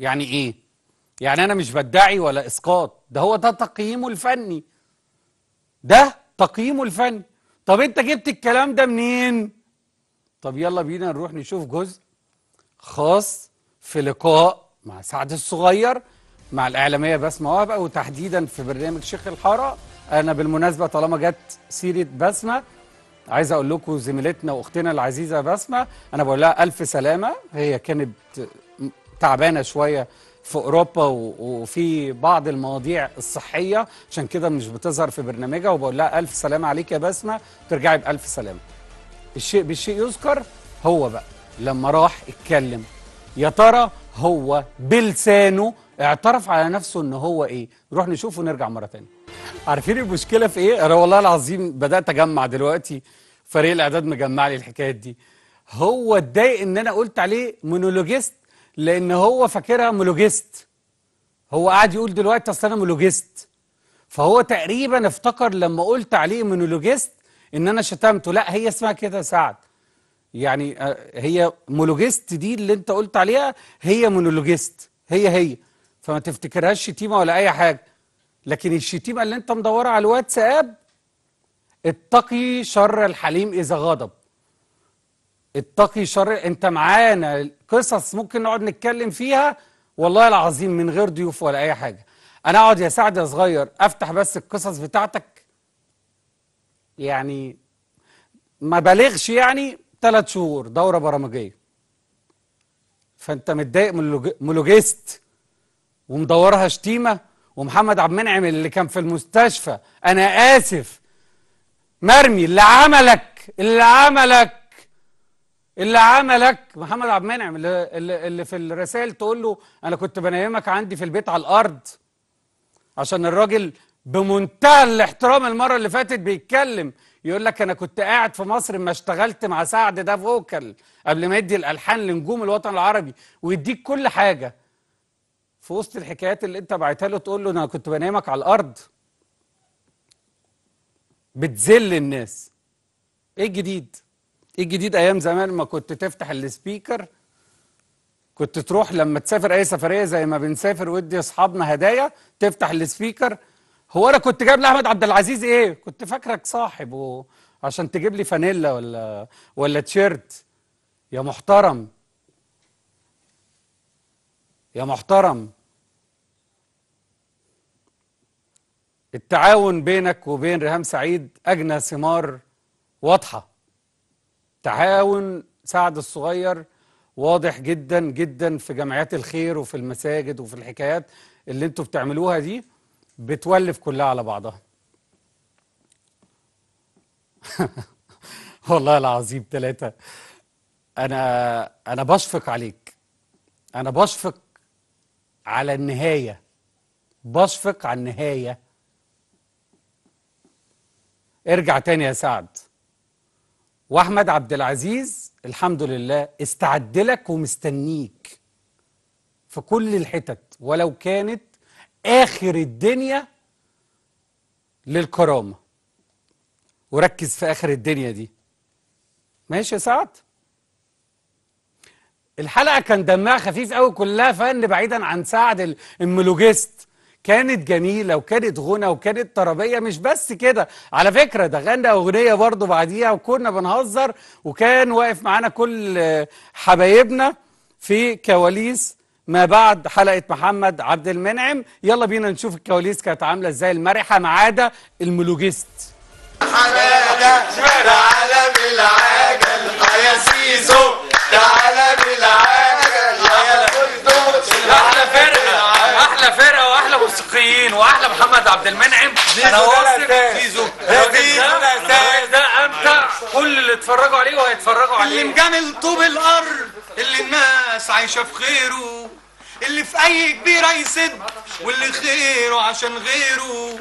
يعني ايه يعني انا مش بدعي ولا اسقاط ده هو ده تقييمه الفني ده تقييمه الفني طب انت جبت الكلام ده منين طب يلا بينا نروح نشوف جزء خاص في لقاء مع سعد الصغير مع الإعلامية بسمة وهبة وتحديدا في برنامج شيخ الحارة أنا بالمناسبة طالما جت سيرة بسمة عايز أقول لكم زميلتنا وأختنا العزيزة بسمة أنا بقول لها ألف سلامة هي كانت تعبانه شويه في اوروبا وفي بعض المواضيع الصحيه عشان كده مش بتظهر في برنامجها وبقول لها الف سلامه عليك يا بسمه ترجعي بالف سلامه الشيء بالشيء يذكر هو بقى لما راح اتكلم يا ترى هو بلسانه اعترف على نفسه ان هو ايه نروح نشوفه ونرجع مره تانية عارفين المشكله في ايه انا والله العظيم بدات اجمع دلوقتي فريق الاعداد مجمع لي الحكايات دي هو اتضايق ان انا قلت عليه مونولوجيست لان هو فاكرها مولوجيست هو قاعد يقول دلوقتي اصل انا مولوجيست فهو تقريبا افتكر لما قلت عليه مولوجيست ان انا شتمته لا هي اسمها كده سعد يعني آه، هي مولوجيست دي اللي انت قلت عليها هي مونولوجيست هي هي فما تفتكرهاش شتيمه ولا اي حاجه لكن الشتيمه اللي انت مدورها على الواتساب اتقي شر الحليم اذا غضب اتقي شر انت معانا قصص ممكن نقعد نتكلم فيها والله العظيم من غير ضيوف ولا اي حاجه انا اقعد يا سعد يا صغير افتح بس القصص بتاعتك يعني ما بلغش يعني ثلاث شهور دوره برمجيه فانت متضايق من مولوجيست ومدورها شتيمه ومحمد عبد المنعم اللي كان في المستشفى انا اسف مرمي اللي عملك اللي عملك اللي عملك محمد عبد المنعم اللي, اللي في الرسائل تقول له انا كنت بنيمك عندي في البيت على الارض عشان الراجل بمنتهى الاحترام المره اللي فاتت بيتكلم يقول لك انا كنت قاعد في مصر ما اشتغلت مع سعد ده فوكل قبل ما يدي الالحان لنجوم الوطن العربي ويديك كل حاجه في وسط الحكايات اللي انت بعتها له تقول له انا كنت بنيمك على الارض بتذل الناس ايه الجديد ايه الجديد ايام زمان ما كنت تفتح السبيكر كنت تروح لما تسافر اي سفريه زي ما بنسافر ودي اصحابنا هدايا تفتح السبيكر هو انا كنت جايب لاحمد عبد العزيز ايه كنت فاكرك صاحب عشان تجيب لي فانيلا ولا ولا تيشيرت يا محترم يا محترم التعاون بينك وبين ريهام سعيد اجنى ثمار واضحه تعاون سعد الصغير واضح جدا جدا في جمعيات الخير وفي المساجد وفي الحكايات اللي انتوا بتعملوها دي بتولف كلها على بعضها والله العظيم ثلاثة أنا أنا بشفق عليك أنا بشفق على النهاية بشفق على النهاية ارجع تاني يا سعد واحمد عبد العزيز الحمد لله استعد لك ومستنيك في كل الحتت ولو كانت اخر الدنيا للكرامه وركز في اخر الدنيا دي ماشي يا سعد الحلقه كان دمها خفيف قوي كلها فن بعيدا عن سعد الميلوجيست كانت جميله وكانت غنى وكانت طربيه مش بس كده على فكره ده غنى اغنيه برضه بعديها وكنا بنهزر وكان واقف معانا كل حبايبنا في كواليس ما بعد حلقه محمد عبد المنعم يلا بينا نشوف الكواليس كانت عامله ازاي المرحه ما عدا الملوجيست حماده العالم العاجل يا سيزو الموسيقيين واحلى محمد عبد المنعم انا واثق ده ده امتع كل اللي اتفرجوا عليه وهيتفرجوا عليه اللي مجامل طوب الارض اللي الناس عايشه في خيره اللي في اي كبيره يسد واللي خيره عشان غيره